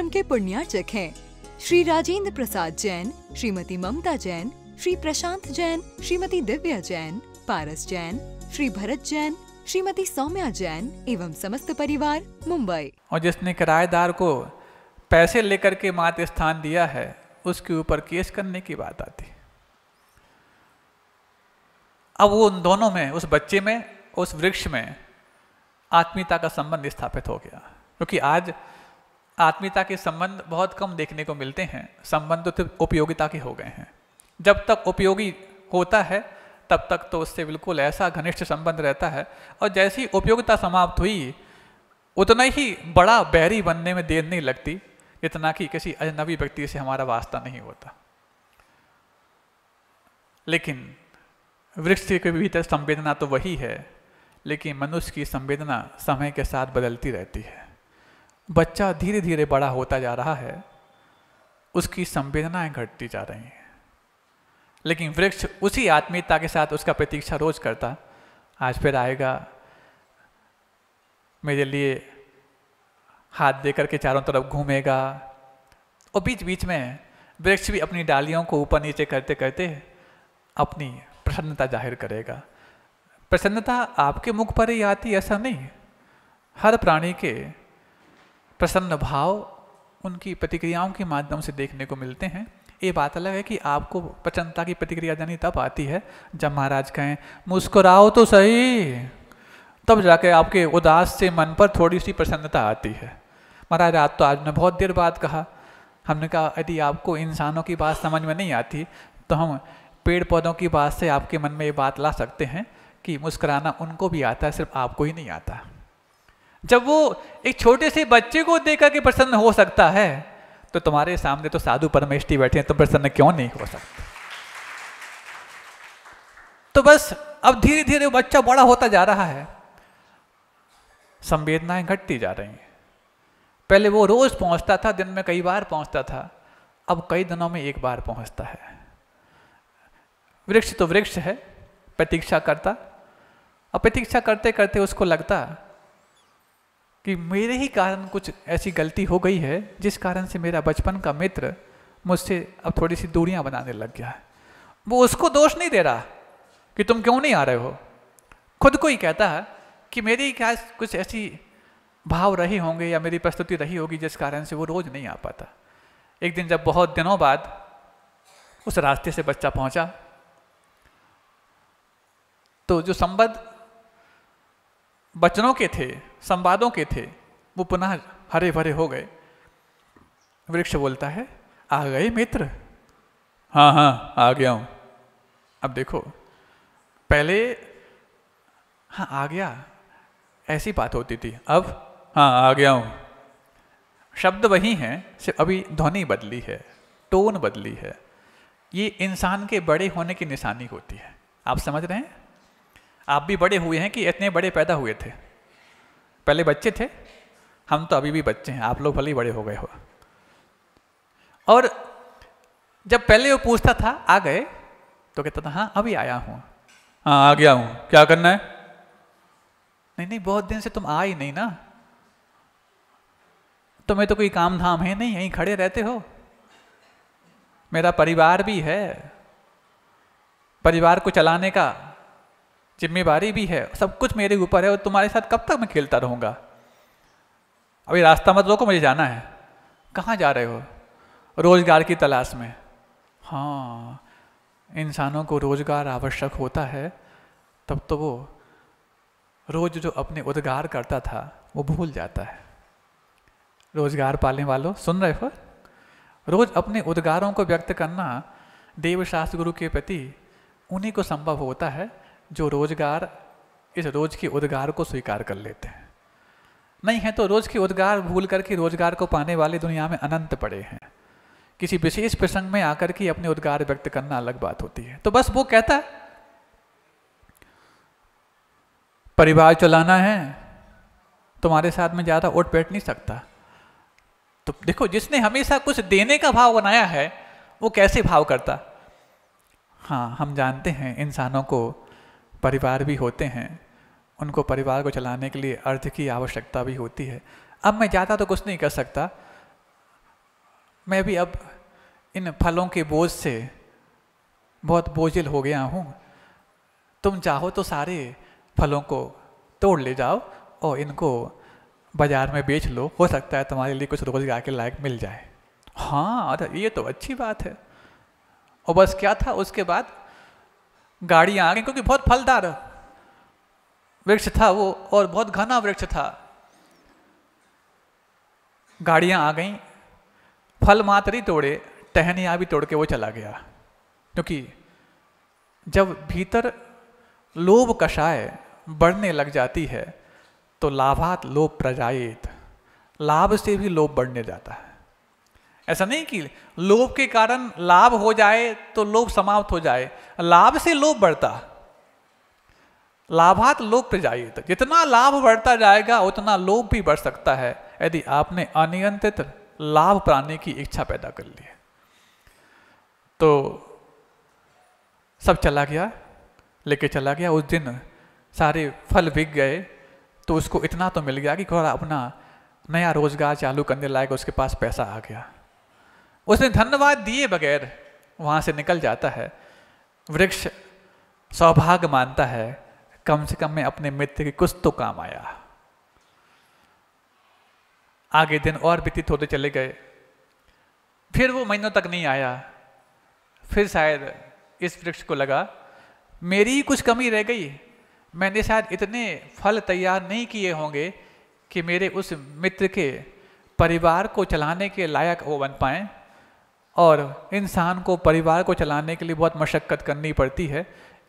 कार्यक्रम के पुण्यार्चक हैं श्री राजेंद्र प्रसाद जैन श्रीमती ममता जैन श्री प्रशांत जैन श्रीमती दिव्या जैन पारस जैन श्री भरत जैन श्रीमती सौम्या जैन एवं समस्त परिवार मुंबई और जिसने किराएदार को पैसे लेकर के मात स्थान दिया है उसके ऊपर केस करने की बात आती अब वो उन दोनों में उस बच्चे में उस वृक्ष में आत्मीयता का संबंध स्थापित हो गया क्योंकि आज आत्मीयता के संबंध बहुत कम देखने को मिलते हैं संबंध तो उपयोगिता के हो गए हैं जब तक उपयोगी होता है तब तक तो उससे बिल्कुल ऐसा घनिष्ठ संबंध रहता है और जैसी उपयोगिता समाप्त हुई उतना ही बड़ा बैरी बनने में देर नहीं लगती इतना कि किसी अजनबी व्यक्ति से हमारा वास्ता नहीं होता लेकिन वृक्ष के भीतर संवेदना तो वही है लेकिन मनुष्य की संवेदना समय के साथ बदलती रहती है बच्चा धीरे धीरे बड़ा होता जा रहा है उसकी संवेदनाएं घटती जा रही हैं लेकिन वृक्ष उसी आत्मीयता के साथ उसका प्रतीक्षा रोज करता आज फिर आएगा मेरे लिए हाथ दे करके चारों तरफ घूमेगा और बीच बीच में वृक्ष भी अपनी डालियों को ऊपर नीचे करते करते अपनी प्रसन्नता जाहिर करेगा प्रसन्नता आपके मुख पर ही आती ऐसा नहीं हर प्राणी के प्रसन्न भाव उनकी प्रतिक्रियाओं के माध्यम से देखने को मिलते हैं ये बात अलग है कि आपको प्रचन्नता की प्रतिक्रिया देनी तब आती है जब महाराज कहें मुस्कुराओ तो सही तब जाके आपके उदास से मन पर थोड़ी सी प्रसन्नता आती है महाराज रात तो आज ने बहुत देर बाद कहा हमने कहा यदि आपको इंसानों की बात समझ में नहीं आती तो हम पेड़ पौधों की बात से आपके मन में ये बात ला सकते हैं कि मुस्कुराना उनको भी आता है सिर्फ आपको ही नहीं आता जब वो एक छोटे से बच्चे को देख करके प्रसन्न हो सकता है तो तुम्हारे सामने तो साधु परमेश्वरी बैठे हैं तुम प्रसन्न क्यों नहीं हो सकते तो बस अब धीरे धीरे बच्चा बड़ा होता जा रहा है संवेदनाएं घटती जा रही हैं पहले वो रोज पहुंचता था दिन में कई बार पहुंचता था अब कई दिनों में एक बार पहुंचता है वृक्ष तो वृक्ष है प्रतीक्षा करता अब प्रतीक्षा करते करते उसको लगता कि मेरे ही कारण कुछ ऐसी गलती हो गई है जिस कारण से मेरा बचपन का मित्र मुझसे अब थोड़ी सी दूरियां बनाने लग गया है वो उसको दोष नहीं दे रहा कि तुम क्यों नहीं आ रहे हो खुद को ही कहता है कि मेरी क्या कुछ ऐसी भाव रहे होंगे या मेरी प्रस्तुति रही होगी जिस कारण से वो रोज़ नहीं आ पाता एक दिन जब बहुत दिनों बाद उस रास्ते से बच्चा पहुंचा तो जो संबद्ध वचनों के थे संवादों के थे वो पुनः हरे भरे हो गए वृक्ष बोलता है आ गए मित्र हाँ हाँ आ गया हूं अब देखो पहले हाँ आ गया ऐसी बात होती थी अब हाँ आ गया हूं शब्द वही हैं सिर्फ अभी ध्वनि बदली है टोन बदली है ये इंसान के बड़े होने की निशानी होती है आप समझ रहे हैं आप भी बड़े हुए हैं कि इतने बड़े पैदा हुए थे पहले बच्चे थे हम तो अभी भी बच्चे हैं आप लोग भले ही बड़े हो गए हो और जब पहले वो पूछता था आ गए तो कहता था हाँ अभी आया हूँ हाँ आ गया हूँ क्या करना है नहीं नहीं बहुत दिन से तुम आ ही नहीं ना तुम्हें तो कोई काम धाम है नहीं यहीं खड़े रहते हो मेरा परिवार भी है परिवार को चलाने का जिम्मेवारी भी है सब कुछ मेरे ऊपर है और तुम्हारे साथ कब तक मैं खेलता रहूँगा अभी रास्ता मत रोको मुझे जाना है कहाँ जा रहे हो रोज़गार की तलाश में हाँ इंसानों को रोज़गार आवश्यक होता है तब तो वो रोज़ जो अपने उद्गार करता था वो भूल जाता है रोज़गार पालने वालों सुन रहे हो रोज़ अपने उद्गारों को व्यक्त करना देवशास्त्र गुरु के प्रति उन्हीं को संभव होता है जो रोजगार इस रोज की उद्गार को स्वीकार कर लेते हैं नहीं है तो रोज की उद्गार भूल करके रोजगार को पाने वाले दुनिया में अनंत पड़े हैं किसी विशेष प्रसंग में आकर के अपने उद्गार व्यक्त करना अलग बात होती है तो बस वो कहता है परिवार चलाना है तुम्हारे साथ में ज़्यादा उठ बैठ नहीं सकता तो देखो जिसने हमेशा कुछ देने का भाव बनाया है वो कैसे भाव करता हाँ हम जानते हैं इंसानों को परिवार भी होते हैं उनको परिवार को चलाने के लिए अर्थ की आवश्यकता भी होती है अब मैं ज़्यादा तो कुछ नहीं कर सकता मैं भी अब इन फलों के बोझ से बहुत बोझिल हो गया हूँ तुम चाहो तो सारे फलों को तोड़ ले जाओ और इनको बाज़ार में बेच लो हो सकता है तुम्हारे लिए कुछ रोजगार के लायक मिल जाए हाँ अरे ये तो अच्छी बात है और बस क्या था उसके बाद गाड़ियाँ आ गई क्योंकि बहुत फलदार वृक्ष था वो और बहुत घना वृक्ष था गाड़ियाँ आ गईं फल मात्र ही तोड़े टहनियाँ भी तोड़ के वो चला गया क्योंकि जब भीतर लोभ कषाय बढ़ने लग जाती है तो लाभात लोभ प्रजायित लाभ से भी लोभ बढ़ने जाता है ऐसा नहीं कि लोभ के कारण लाभ हो जाए तो लोभ समाप्त हो जाए लाभ से लोभ बढ़ता लाभात लोभ जाइए तो जितना लाभ बढ़ता जाएगा उतना लोभ भी बढ़ सकता है यदि आपने अनियंत्रित लाभ पाने की इच्छा पैदा कर ली तो सब चला गया लेके चला गया उस दिन सारे फल बिक गए तो उसको इतना तो मिल गया कि थोड़ा अपना नया रोजगार चालू करने लायक उसके पास पैसा आ गया उसने धन्यवाद दिए बगैर वहां से निकल जाता है वृक्ष सौभाग्य मानता है कम से कम मैं अपने मित्र के कुछ तो काम आया आगे दिन और व्यतीत होते चले गए फिर वो महीनों तक नहीं आया फिर शायद इस वृक्ष को लगा मेरी ही कुछ कमी रह गई मैंने शायद इतने फल तैयार नहीं किए होंगे कि मेरे उस मित्र के परिवार को चलाने के लायक वो बन पाएं और इंसान को परिवार को चलाने के लिए बहुत मशक्क़त करनी पड़ती है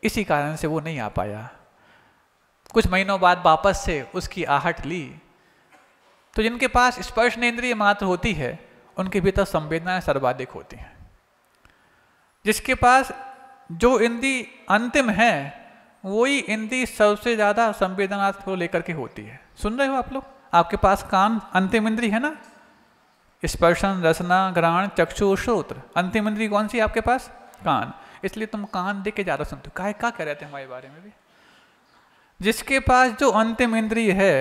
इसी कारण से वो नहीं आ पाया कुछ महीनों बाद वापस से उसकी आहट ली तो जिनके पास स्पर्श नेन्द्रीय मात्र होती है उनके भीतर संवेदनाएं सर्वाधिक होती हैं जिसके पास जो इंद्री अंतिम है वही इंद्री सबसे ज़्यादा संवेदना को लेकर के होती है सुन रहे हो आप लोग आपके पास कान अंतिम इंद्री है ना स्पर्शन रसना ग्रहण चक्षु श्रोत्र अंतिम इंद्री कौन सी आपके पास कान इसलिए तुम कान देख के ज़्यादा सुनते हो काहे का कह रहे थे हमारे बारे में भी जिसके पास जो अंतिम इंद्री है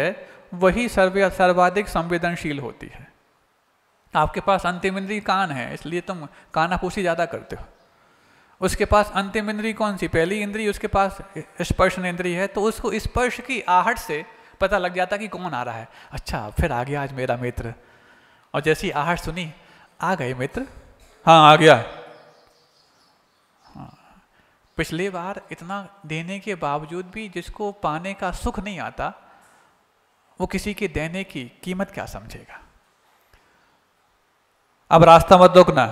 वही सर्व सर्वाधिक संवेदनशील होती है आपके पास अंतिम इंद्री कान है इसलिए तुम कानापूसी ज़्यादा करते हो उसके पास अंतिम इंद्री कौन सी पहली इंद्री उसके पास स्पर्शन इंद्री है तो उसको स्पर्श की आहट से पता लग जाता कि कौन आ रहा है अच्छा फिर आ गया आज मेरा मित्र और जैसी आहट सुनी आ गए मित्र हाँ आ गया पिछले हाँ। पिछली बार इतना देने के बावजूद भी जिसको पाने का सुख नहीं आता वो किसी के देने की कीमत क्या समझेगा अब रास्ता मत रोकना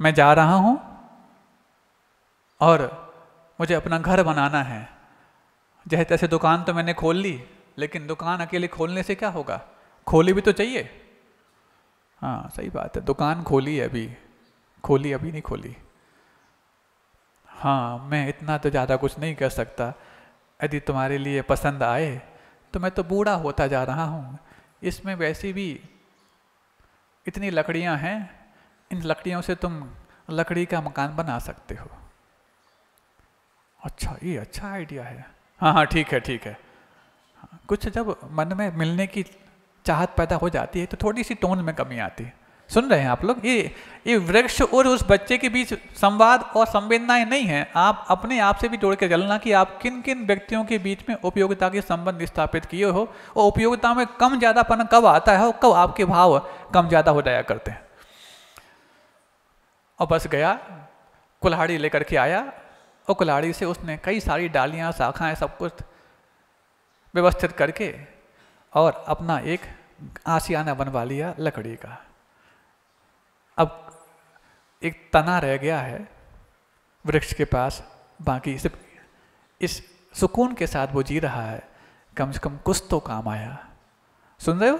मैं जा रहा हूं और मुझे अपना घर बनाना है जैसे तैसे दुकान तो मैंने खोल ली लेकिन दुकान अकेले खोलने से क्या होगा खोली भी तो चाहिए हाँ सही बात है दुकान खोली है अभी खोली अभी नहीं खोली हाँ मैं इतना तो ज़्यादा कुछ नहीं कर सकता यदि तुम्हारे लिए पसंद आए तो मैं तो बूढ़ा होता जा रहा हूँ इसमें वैसी भी इतनी लकड़ियाँ हैं इन लकड़ियों से तुम लकड़ी का मकान बना सकते हो अच्छा ये अच्छा आइडिया है हाँ हाँ ठीक है ठीक है हाँ, कुछ जब मन में मिलने की चाहत पैदा हो जाती है तो थोड़ी सी टोन में कमी आती है सुन रहे हैं आप लोग ये ये वृक्ष और उस बच्चे के बीच संवाद और संवेदनाएं नहीं है आप अपने आप से भी जोड़ के चलना कि आप किन किन व्यक्तियों के बीच में उपयोगिता के संबंध स्थापित किए हो और उपयोगिता में कम ज़्यादापन कब आता है और कब आपके भाव कम ज़्यादा हो जाया करते हैं और बस गया कुल्हाड़ी लेकर के आया और कुल्हाड़ी से उसने कई सारी डालियाँ शाखाएँ सब कुछ व्यवस्थित करके और अपना एक आसियाना बनवा लिया लकड़ी का अब एक तना रह गया है वृक्ष के पास बाकी सिर्फ इस सुकून के साथ वो जी रहा है कम से कम कुछ तो काम आया सुन रहे हो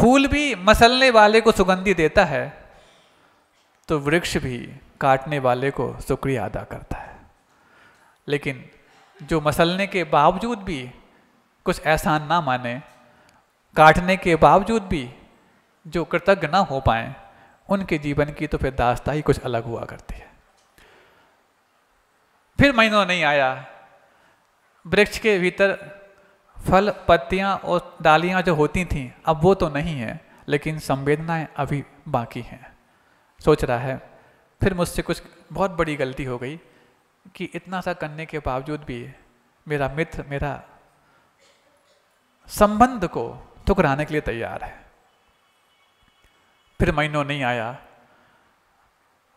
फूल भी मसलने वाले को सुगंधी देता है तो वृक्ष भी काटने वाले को शुक्रिया अदा करता है लेकिन जो मसलने के बावजूद भी कुछ ऐसा ना माने काटने के बावजूद भी जो कृतज्ञ ना हो पाए उनके जीवन की तो फिर दास्ता ही कुछ अलग हुआ करती है फिर महीनों नहीं आया वृक्ष के भीतर फल पत्तियां और डालियां जो होती थीं अब वो तो नहीं है लेकिन संवेदनाएं अभी बाकी हैं सोच रहा है फिर मुझसे कुछ बहुत बड़ी गलती हो गई कि इतना सा करने के बावजूद भी मेरा मित्र मेरा संबंध को ठुकराने के लिए तैयार है फिर महीनों नहीं आया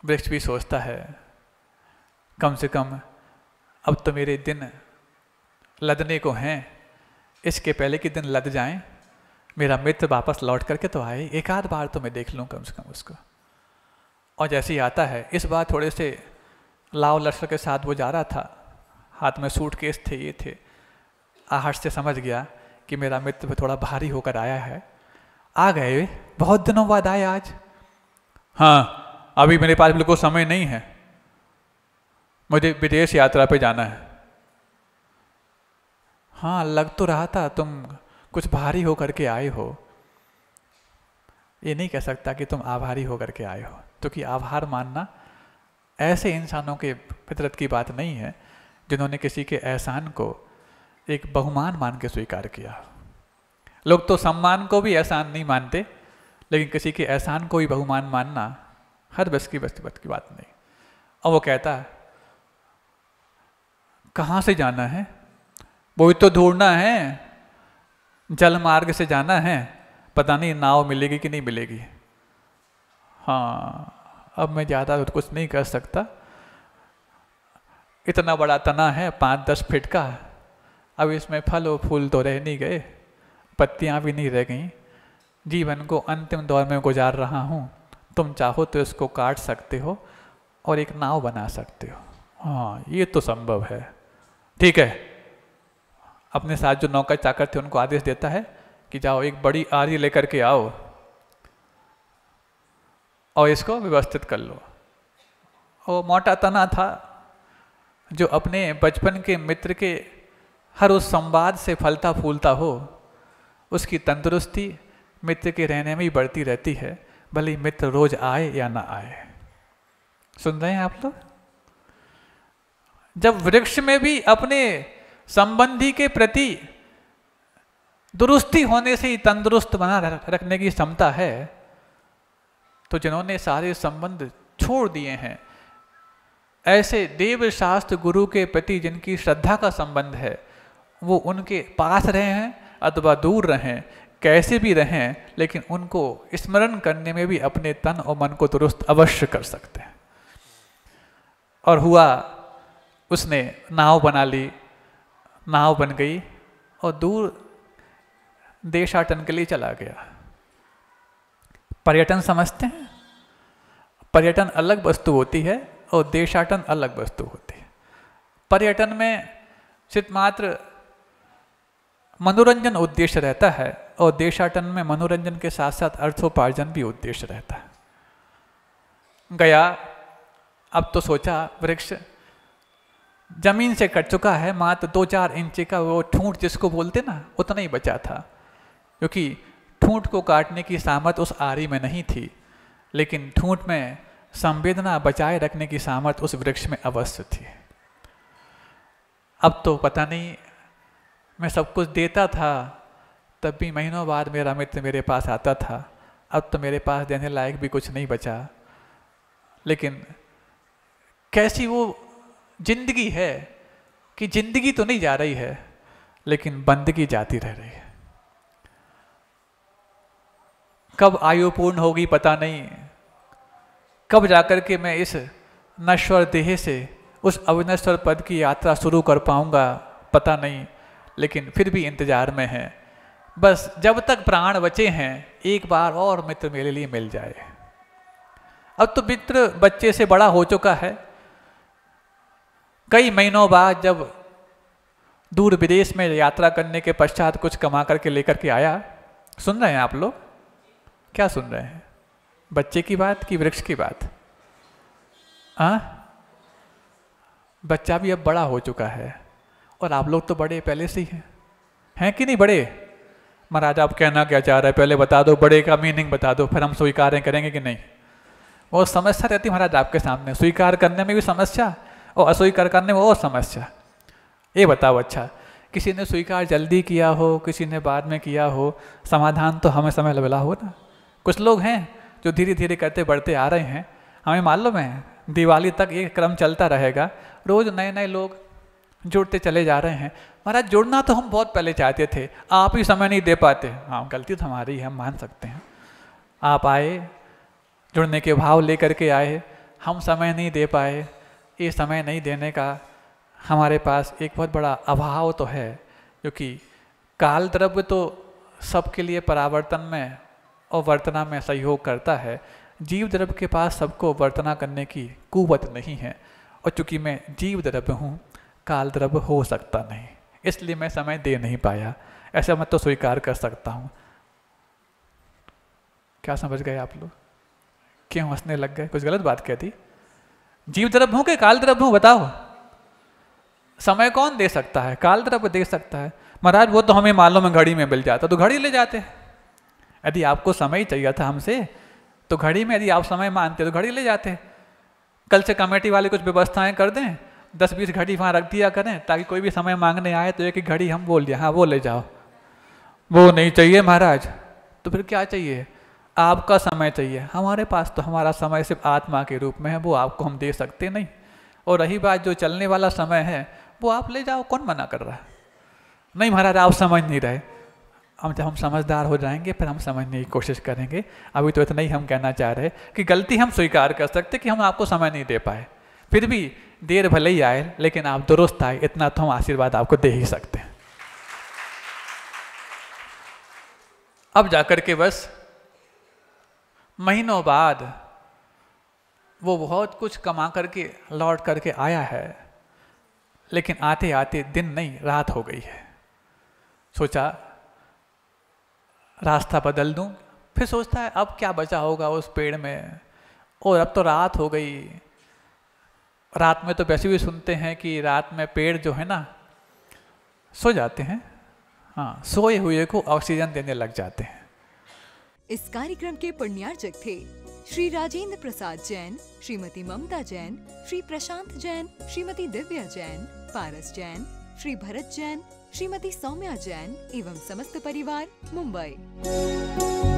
वृक्ष भी सोचता है कम से कम अब तो मेरे दिन लदने को हैं इसके पहले के दिन लद जाएं मेरा मित्र वापस लौट करके तो आए एक आध बार तो मैं देख लूँ कम से कम उसको और जैसे ही आता है इस बार थोड़े से लाव लश्कर के साथ वो जा रहा था हाथ में सूट केस थे ये थे आहट से समझ गया कि मेरा मित्र थोड़ा भारी होकर आया है आ गए बहुत दिनों बाद आए आज हाँ अभी मेरे पास बिल्कुल समय नहीं है मुझे विदेश यात्रा पे जाना है हाँ लग तो रहा था तुम कुछ भारी हो करके आए हो ये नहीं कह सकता कि तुम आभारी हो करके आए हो क्योंकि आभार मानना ऐसे इंसानों के फितरत की बात नहीं है जिन्होंने किसी के एहसान को एक बहुमान मान के स्वीकार किया लोग तो सम्मान को भी एहसान नहीं मानते लेकिन किसी के एहसान को भी बहुमान मानना हर बस की बस की बात नहीं और वो कहता है कहाँ से जाना है वो तो ढूंढना है जल मार्ग से जाना है पता नहीं नाव मिलेगी कि नहीं मिलेगी हाँ अब मैं ज़्यादा तो कुछ नहीं कर सकता इतना बड़ा तना है पाँच दस फीट का अब इसमें फल और फूल तो रह नहीं गए पत्तियाँ भी नहीं रह गईं जीवन को अंतिम दौर में गुजार रहा हूँ तुम चाहो तो इसको काट सकते हो और एक नाव बना सकते हो हाँ ये तो संभव है ठीक है अपने साथ जो नौकर चाकर थे उनको आदेश देता है कि जाओ एक बड़ी आरी लेकर के आओ और इसको व्यवस्थित कर लो वो मोटा तना था जो अपने बचपन के मित्र के हर उस संवाद से फलता फूलता हो उसकी तंदुरुस्ती मित्र के रहने में ही बढ़ती रहती है भले मित्र रोज आए या ना आए सुन रहे हैं आप लोग जब वृक्ष में भी अपने संबंधी के प्रति दुरुस्ती होने से ही तंदुरुस्त बना रखने की क्षमता है तो जिन्होंने सारे संबंध छोड़ दिए हैं ऐसे देव शास्त्र गुरु के प्रति जिनकी श्रद्धा का संबंध है वो उनके पास रहे हैं अथवा दूर रहें कैसे भी रहें लेकिन उनको स्मरण करने में भी अपने तन और मन को दुरुस्त अवश्य कर सकते हैं और हुआ उसने नाव बना ली नाव बन गई और दूर देशाटन के लिए चला गया पर्यटन समझते हैं पर्यटन अलग वस्तु होती है और देशाटन अलग वस्तु होती है पर्यटन में सिर्फ मात्र मनोरंजन उद्देश्य रहता है और देशाटन में मनोरंजन के साथ साथ अर्थोपार्जन भी उद्देश्य रहता है गया अब तो सोचा वृक्ष जमीन से कट चुका है मात्र दो चार इंच का वो ठूंठ जिसको बोलते ना उतना ही बचा था क्योंकि ठूंठ को काटने की सामर्थ उस आरी में नहीं थी लेकिन ठूंठ में संवेदना बचाए रखने की सामर्थ उस वृक्ष में अवश्य थी अब तो पता नहीं मैं सब कुछ देता था तब भी महीनों बाद मेरा मित्र मेरे पास आता था अब तो मेरे पास देने लायक भी कुछ नहीं बचा लेकिन कैसी वो जिंदगी है कि जिंदगी तो नहीं जा रही है लेकिन बंदगी जाती रह रही है कब आयु पूर्ण होगी पता नहीं कब जाकर के मैं इस नश्वर देह से उस अविनश्वर पद की यात्रा शुरू कर पाऊंगा पता नहीं लेकिन फिर भी इंतजार में हैं बस जब तक प्राण बचे हैं एक बार और मित्र मेरे लिए मिल जाए अब तो मित्र बच्चे से बड़ा हो चुका है कई महीनों बाद जब दूर विदेश में यात्रा करने के पश्चात कुछ कमा करके लेकर के आया सुन रहे हैं आप लोग क्या सुन रहे हैं बच्चे की बात की वृक्ष की बात आ? हाँ? बच्चा भी अब बड़ा हो चुका है और आप लोग तो बड़े पहले से ही हैं हैं कि नहीं बड़े महाराज आप कहना क्या चाह रहे पहले बता दो बड़े का मीनिंग बता दो फिर हम स्वीकार करेंगे कि नहीं बहुत समस्या रहती महाराज आपके सामने स्वीकार करने में भी समस्या और अस्वीकार करने में और समस्या ये बताओ अच्छा किसी ने स्वीकार जल्दी किया हो किसी ने बाद में किया हो समाधान तो हमें समय लबला हो ना कुछ लोग हैं जो धीरे धीरे करते बढ़ते आ रहे हैं हमें मालूम है दिवाली तक ये क्रम चलता रहेगा रोज़ नए नए लोग जोड़ते चले जा रहे हैं महाराज जोड़ना तो हम बहुत पहले चाहते थे आप ही समय नहीं दे पाते हाँ गलती तो हमारी है हम मान सकते हैं आप आए जुड़ने के भाव लेकर के आए हम समय नहीं दे पाए ये समय नहीं देने का हमारे पास एक बहुत बड़ा अभाव तो है क्योंकि काल द्रव्य तो सबके लिए परावर्तन में और वर्तना में सहयोग करता है जीव द्रव्य के पास सबको वर्तना करने की कुवत नहीं है और चूँकि मैं जीव द्रव्य हूँ काल द्रव्य हो सकता नहीं इसलिए मैं समय दे नहीं पाया ऐसा मैं तो स्वीकार कर सकता हूँ क्या समझ गए आप लोग क्यों हंसने लग गए कुछ गलत बात कह दी जीव द्रव्य हूँ कि काल द्रव्य हूँ बताओ समय कौन दे सकता है काल द्रव्य दे सकता है महाराज वो तो हमें मालूम है घड़ी में मिल जाता तो घड़ी ले जाते यदि आपको समय चाहिए था हमसे तो घड़ी में यदि आप समय मानते तो घड़ी ले जाते कल से कमेटी वाले कुछ व्यवस्थाएं कर दें दस बीस घड़ी वहाँ रख दिया करें ताकि कोई भी समय मांगने आए तो एक ही घड़ी हम बोल दिया हाँ वो ले जाओ वो नहीं चाहिए महाराज तो फिर क्या चाहिए आपका समय चाहिए हमारे पास तो हमारा समय सिर्फ आत्मा के रूप में है वो आपको हम दे सकते नहीं और रही बात जो चलने वाला समय है वो आप ले जाओ कौन मना कर रहा है नहीं महाराज आप समझ नहीं रहे हम जब हम समझदार हो जाएंगे फिर हम समझने की कोशिश करेंगे अभी तो इतना ही हम कहना चाह रहे हैं कि गलती हम स्वीकार कर सकते कि हम आपको समय नहीं दे पाए फिर भी देर भले ही आए लेकिन आप दुरुस्त आए इतना तो हम आशीर्वाद आपको दे ही सकते हैं अब जाकर के बस महीनों बाद वो बहुत कुछ कमा करके लौट करके आया है लेकिन आते आते दिन नहीं रात हो गई है सोचा रास्ता बदल दूं फिर सोचता है अब क्या बचा होगा उस पेड़ में और अब तो रात हो गई रात में तो वैसे भी सुनते हैं कि रात में पेड़ जो है ना सो जाते हैं हाँ सोए हुए को ऑक्सीजन देने लग जाते हैं इस कार्यक्रम के पुण्यार्जक थे श्री राजेंद्र प्रसाद जैन श्रीमती ममता जैन श्री प्रशांत जैन श्रीमती दिव्या जैन पारस जैन श्री भरत जैन श्रीमती सौम्या जैन एवं समस्त परिवार मुंबई